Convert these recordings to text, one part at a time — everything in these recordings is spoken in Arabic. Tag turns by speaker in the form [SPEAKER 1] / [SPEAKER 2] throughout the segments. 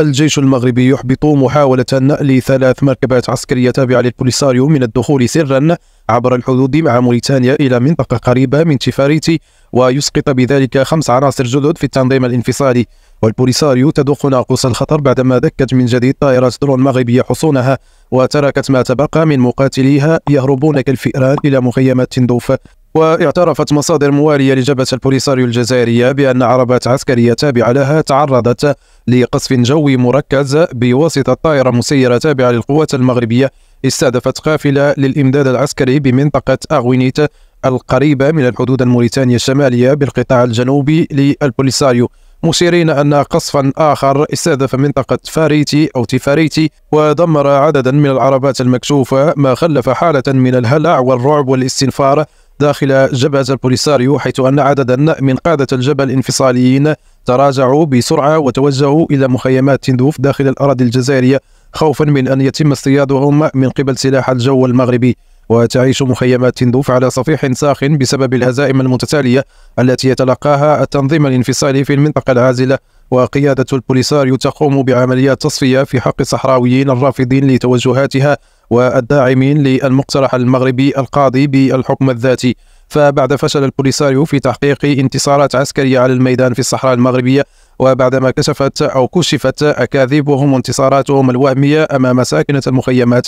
[SPEAKER 1] الجيش المغربي يحبط محاولة نقل ثلاث مركبات عسكرية تابعة للبوليساريو من الدخول سرا عبر الحدود مع موريتانيا إلى منطقة قريبة من تيفاريتي ويسقط بذلك خمس عناصر جدد في التنظيم الانفصالي والبوليساريو تدق ناقوس الخطر بعدما دكت من جديد طائرات درون مغربية حصونها وتركت ما تبقى من مقاتليها يهربون كالفئران إلى مخيمات تندوف واعترفت مصادر موالية لجبهة البوليساريو الجزائرية بأن عربات عسكرية تابعة لها تعرضت لقصف جوي مركز بواسطة طائرة مسيرة تابعة للقوات المغربية استهدفت قافلة للإمداد العسكري بمنطقة أغوينيت القريبة من الحدود الموريتانية الشمالية بالقطاع الجنوبي للبوليساريو مشيرين أن قصفا آخر استهدف منطقة فاريتي أو تفاريتي ودمر عددا من العربات المكشوفة ما خلف حالة من الهلع والرعب والاستنفار داخل جبهة البوليساريو حيث أن عددا من قادة الجبهة الانفصاليين تراجعوا بسرعة وتوجهوا إلى مخيمات تندوف داخل الأراضي الجزائرية خوفا من أن يتم اصطيادهم من قبل سلاح الجو المغربي وتعيش مخيمات تندوف على صفيح ساخن بسبب الهزائم المتتالية التي يتلقاها التنظيم الانفصالي في المنطقة العازلة وقيادة البوليساريو تقوم بعمليات تصفية في حق الصحراويين الرافضين لتوجهاتها والداعمين للمقترح المغربي القاضي بالحكم الذاتي فبعد فشل البوليساريو في تحقيق انتصارات عسكرية على الميدان في الصحراء المغربية وبعدما كشفت أو كشفت أكاذيبهم وانتصاراتهم الوهمية أمام ساكنة المخيمات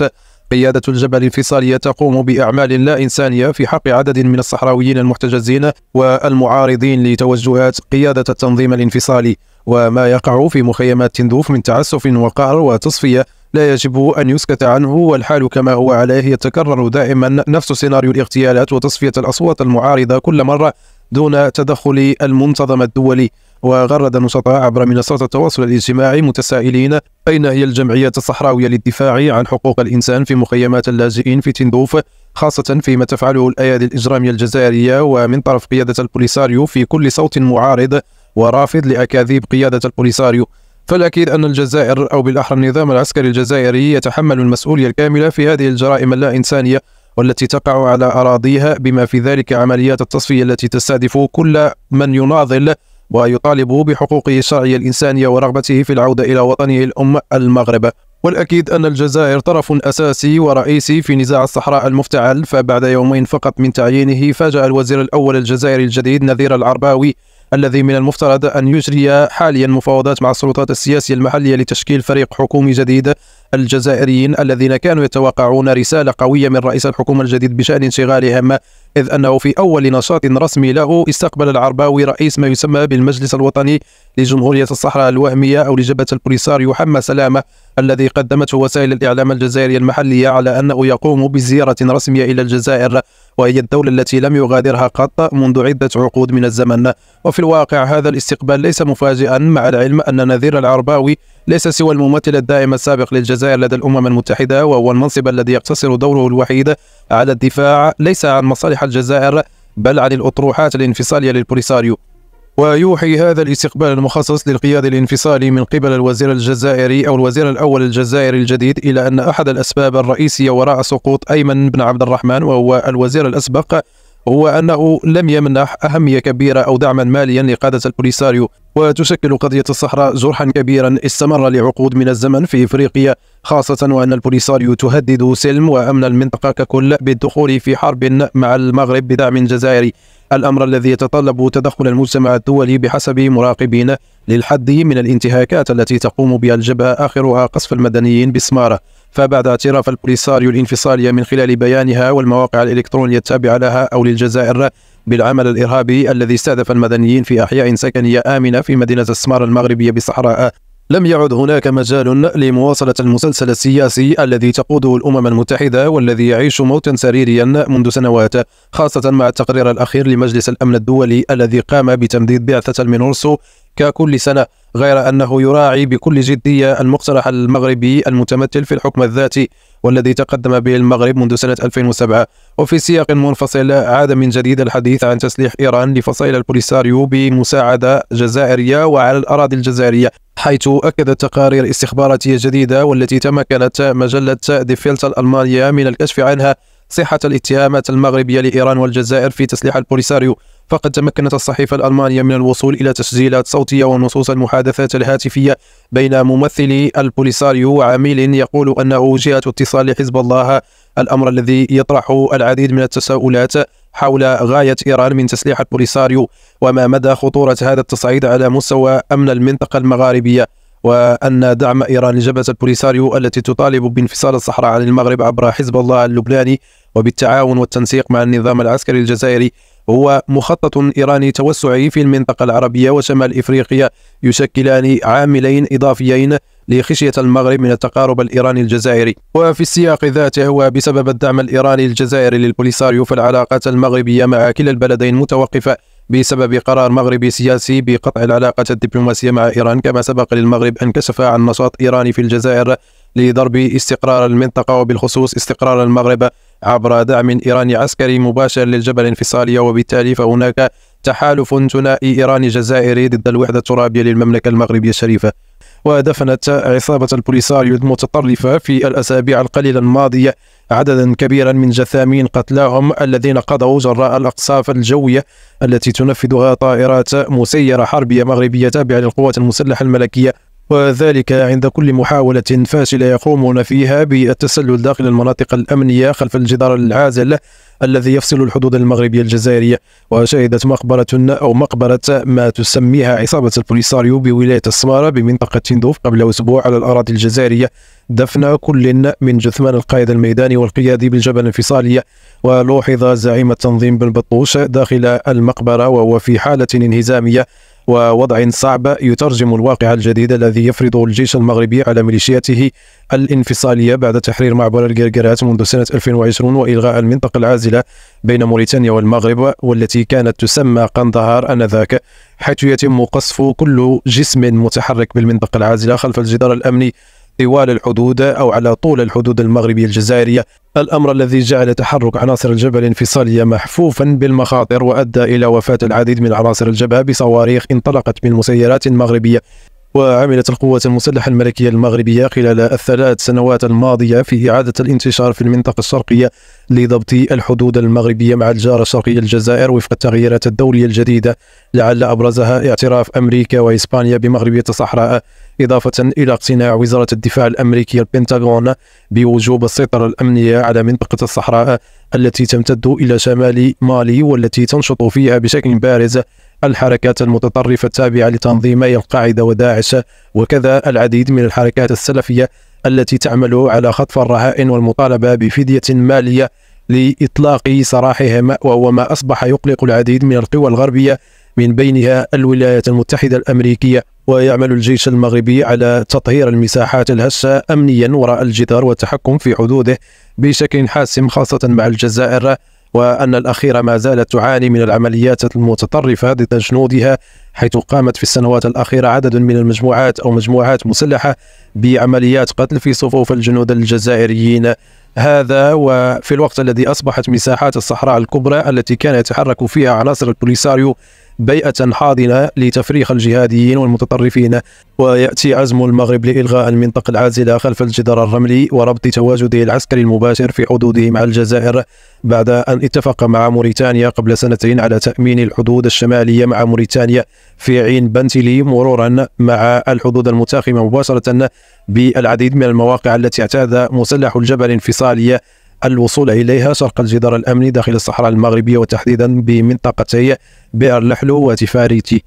[SPEAKER 1] قيادة الجبل الانفصالية تقوم بأعمال لا إنسانية في حق عدد من الصحراويين المحتجزين والمعارضين لتوجهات قيادة التنظيم الانفصالي وما يقع في مخيمات تندوف من تعسف وقهر وتصفية لا يجب أن يسكت عنه والحال كما هو عليه يتكرر دائما نفس سيناريو الاغتيالات وتصفية الأصوات المعارضة كل مرة دون تدخل المنتظم الدولي وغرد نشطاء عبر منصات التواصل الاجتماعي متسائلين أين هي الجمعية الصحراوية للدفاع عن حقوق الإنسان في مخيمات اللاجئين في تندوف خاصة فيما تفعله الأيادي الإجرامية الجزائرية ومن طرف قيادة البوليساريو في كل صوت معارض ورافض لأكاذيب قيادة البوليساريو فالأكيد أن الجزائر أو بالأحرى النظام العسكري الجزائري يتحمل المسؤولية الكاملة في هذه الجرائم اللا إنسانية والتي تقع على أراضيها بما في ذلك عمليات التصفية التي تستهدف كل من يناضل ويطالب بحقوقه الشرعية الإنسانية ورغبته في العودة إلى وطنه الأم المغرب والأكيد أن الجزائر طرف أساسي ورئيسي في نزاع الصحراء المفتعل فبعد يومين فقط من تعيينه فاجأ الوزير الأول الجزائري الجديد نذير العرباوي الذي من المفترض أن يجري حاليا مفاوضات مع السلطات السياسية المحلية لتشكيل فريق حكومي جديد الجزائريين الذين كانوا يتوقعون رسالة قوية من رئيس الحكومة الجديد بشأن انشغالهم إذ أنه في أول نشاط رسمي له استقبل العرباوي رئيس ما يسمى بالمجلس الوطني لجمهورية الصحراء الوهمية أو لجبهة البوليساريو حمى سلامة الذي قدمته وسائل الإعلام الجزائرية المحلية على أنه يقوم بزيارة رسمية إلى الجزائر وهي الدولة التي لم يغادرها قط منذ عدة عقود من الزمن وفي الواقع هذا الاستقبال ليس مفاجئا مع العلم أن نذير العرباوي ليس سوى الممثل الدائم السابق للجزائر لدى الأمم المتحدة وهو المنصب الذي يقتصر دوره الوحيد على الدفاع ليس عن مصالح الجزائر بل عن الأطروحات الانفصالية للبوليساريو ويوحي هذا الاستقبال المخصص للقيادة الانفصالي من قبل الوزير الجزائري أو الوزير الأول الجزائري الجديد إلى أن أحد الأسباب الرئيسية وراء سقوط أيمن بن عبد الرحمن وهو الوزير الأسبق هو أنه لم يمنح أهمية كبيرة أو دعما ماليا لقادة البوليساريو وتشكل قضية الصحراء جرحا كبيرا استمر لعقود من الزمن في إفريقيا خاصة وأن البوليساريو تهدد سلم وأمن المنطقة ككل بالدخول في حرب مع المغرب بدعم جزائري الأمر الذي يتطلب تدخل المجتمع الدولي بحسب مراقبين للحد من الانتهاكات التي تقوم بها الجبهة آخرها قصف المدنيين بسمارة فبعد اعتراف البوليساريو الانفصالية من خلال بيانها والمواقع الإلكترونية التابعة لها أو للجزائر بالعمل الإرهابي الذي استهدف المدنيين في أحياء سكنية آمنة في مدينة السمار المغربية بصحراء لم يعد هناك مجال لمواصلة المسلسل السياسي الذي تقوده الأمم المتحدة والذي يعيش موتا سريريا منذ سنوات خاصة مع التقرير الأخير لمجلس الأمن الدولي الذي قام بتمديد بعثة المينورسو ككل سنة غير أنه يراعي بكل جدية المقترح المغربي المتمثل في الحكم الذاتي والذي تقدم به المغرب منذ سنة 2007 وفي سياق منفصل عاد من جديد الحديث عن تسليح إيران لفصائل البوليساريو بمساعدة جزائرية وعلى الأراضي الجزائرية حيث أكدت تقارير استخباراتية جديدة والتي تمكنت مجلة ديفيلت الألمانية من الكشف عنها صحة الاتهامات المغربية لإيران والجزائر في تسليح البوليساريو فقد تمكنت الصحيفة الألمانية من الوصول إلى تسجيلات صوتية ونصوص المحادثات الهاتفية بين ممثلي البوليساريو وعميل يقول أنه جهة اتصال لحزب الله الأمر الذي يطرح العديد من التساؤلات حول غاية إيران من تسليح البوليساريو وما مدى خطورة هذا التصعيد على مستوى أمن المنطقة المغاربية وأن دعم إيران لجبهة البوليساريو التي تطالب بانفصال الصحراء عن المغرب عبر حزب الله اللبناني وبالتعاون والتنسيق مع النظام العسكري الجزائري هو مخطط إيراني توسعي في المنطقة العربية وشمال إفريقيا يشكلان عاملين إضافيين لخشية المغرب من التقارب الإيراني الجزائري وفي السياق ذاته وبسبب الدعم الإيراني الجزائري للبوليساريو فالعلاقات المغربية مع كلا البلدين متوقفة بسبب قرار مغربي سياسي بقطع العلاقة الدبلوماسية مع إيران كما سبق للمغرب أن كشف عن نشاط إيراني في الجزائر لضرب استقرار المنطقة وبالخصوص استقرار المغرب عبر دعم إيراني عسكري مباشر للجبهة الانفصالية وبالتالي فهناك تحالف ثنائي إيراني جزائري ضد الوحدة الترابية للمملكة المغربية الشريفة ودفنت عصابة البوليساريو المتطرفة في الأسابيع القليلة الماضية عددا كبيرا من جثامين قتلاهم الذين قضوا جراء الأقصاف الجوية التي تنفذها طائرات مسيرة حربية مغربية تابعة للقوات المسلحة الملكية وذلك عند كل محاولة فاشلة يقومون فيها بالتسلل داخل المناطق الأمنية خلف الجدار العازل الذي يفصل الحدود المغربية الجزائرية وشهدت مقبرة أو مقبرة ما تسميها عصابة البوليساريو بولاية السمارة بمنطقة تندوف قبل أسبوع على الأراضي الجزائرية دفن كل من جثمان القائد الميداني والقيادي بالجبل الانفصالي ولوحظ زعيم التنظيم بن بطوش داخل المقبرة وهو في حالة انهزامية ووضع صعب يترجم الواقع الجديد الذي يفرضه الجيش المغربي على ميليشياته الانفصالية بعد تحرير معبر الجرجرات منذ سنة 2020 وإلغاء المنطقة العازلة بين موريتانيا والمغرب والتي كانت تسمى قندهار آنذاك حيث يتم قصف كل جسم متحرك بالمنطقة العازلة خلف الجدار الأمني طوال الحدود أو على طول الحدود المغربية الجزائرية الأمر الذي جعل تحرك عناصر الجبهة الانفصالية محفوفا بالمخاطر وأدى إلى وفاة العديد من عناصر الجبهة بصواريخ انطلقت من مسيرات مغربية وعملت القوات المسلحة الملكية المغربية خلال الثلاث سنوات الماضية في إعادة الانتشار في المنطقة الشرقية لضبط الحدود المغربية مع الجارة الشرقية الجزائر وفق التغييرات الدولية الجديدة لعل أبرزها اعتراف أمريكا وإسبانيا بمغربية الصحراء إضافة إلى اقتناع وزارة الدفاع الأمريكية البنتاغون بوجوب السيطرة الأمنية على منطقة الصحراء التي تمتد إلى شمال مالي والتي تنشط فيها بشكل بارز الحركات المتطرفة التابعة لتنظيمي القاعدة وداعش وكذا العديد من الحركات السلفية التي تعمل على خطف الرهائن والمطالبة بفدية مالية لإطلاق سراحهم وهو ما أصبح يقلق العديد من القوى الغربية من بينها الولايات المتحدة الأمريكية ويعمل الجيش المغربي على تطهير المساحات الهشة أمنيا وراء الجدار والتحكم في حدوده بشكل حاسم خاصة مع الجزائر وأن الأخيرة ما زالت تعاني من العمليات المتطرفة ضد جنودها حيث قامت في السنوات الأخيرة عدد من المجموعات أو مجموعات مسلحة بعمليات قتل في صفوف الجنود الجزائريين هذا وفي الوقت الذي أصبحت مساحات الصحراء الكبرى التي كان يتحرك فيها عناصر البوليساريو بيئة حاضنة لتفريخ الجهاديين والمتطرفين ويأتي عزم المغرب لإلغاء المنطقة العازلة خلف الجدار الرملي وربط تواجده العسكري المباشر في حدوده مع الجزائر بعد أن اتفق مع موريتانيا قبل سنتين على تأمين الحدود الشمالية مع موريتانيا في عين بنتلي مرورا مع الحدود المتاخمة مباشرة بالعديد من المواقع التي اعتاد مسلح الجبل انفصال الإيطالية الوصول إليها شرق الجدار الأمني داخل الصحراء المغربية وتحديدا بمنطقتي بئر لحلو وتفاريتي